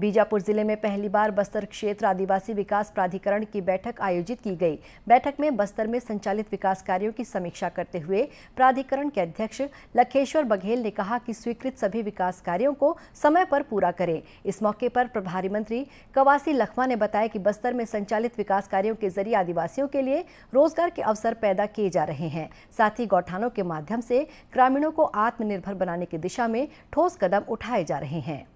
बीजापुर जिले में पहली बार बस्तर क्षेत्र आदिवासी विकास प्राधिकरण की बैठक आयोजित की गई बैठक में बस्तर में संचालित विकास कार्यों की समीक्षा करते हुए प्राधिकरण के अध्यक्ष लखेश्वर बघेल ने कहा कि स्वीकृत सभी विकास कार्यों को समय पर पूरा करें इस मौके पर प्रभारी मंत्री कवासी लखमा ने बताया कि बस्तर में संचालित विकास कार्यो के जरिए आदिवासियों के लिए रोजगार के अवसर पैदा किए जा रहे हैं साथ ही गौठानों के माध्यम से ग्रामीणों को आत्मनिर्भर बनाने की दिशा में ठोस कदम उठाए जा रहे हैं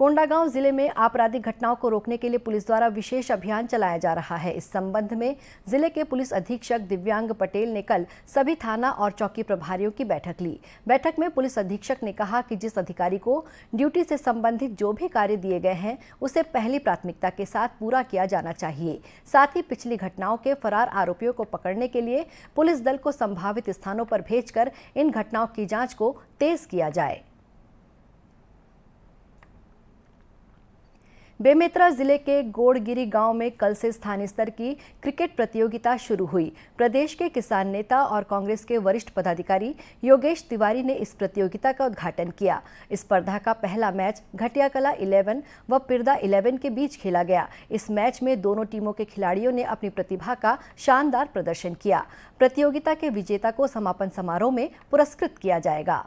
कोंडागांव जिले में आपराधिक घटनाओं को रोकने के लिए पुलिस द्वारा विशेष अभियान चलाया जा रहा है इस संबंध में जिले के पुलिस अधीक्षक दिव्यांग पटेल ने कल सभी थाना और चौकी प्रभारियों की बैठक ली बैठक में पुलिस अधीक्षक ने कहा कि जिस अधिकारी को ड्यूटी से संबंधित जो भी कार्य दिए गए हैं उसे पहली प्राथमिकता के साथ पूरा किया जाना चाहिए साथ ही पिछली घटनाओं के फरार आरोपियों को पकड़ने के लिए पुलिस दल को संभावित स्थानों पर भेजकर इन घटनाओं की जाँच को तेज किया जाए बेमेतरा जिले के गोड़गिरी गांव में कल से स्थानीय स्तर की क्रिकेट प्रतियोगिता शुरू हुई प्रदेश के किसान नेता और कांग्रेस के वरिष्ठ पदाधिकारी योगेश तिवारी ने इस प्रतियोगिता का उद्घाटन किया इस स्पर्धा का पहला मैच घटियाकला 11 व पिरदा 11 के बीच खेला गया इस मैच में दोनों टीमों के खिलाड़ियों ने अपनी प्रतिभा का शानदार प्रदर्शन किया प्रतियोगिता के विजेता को समापन समारोह में पुरस्कृत किया जाएगा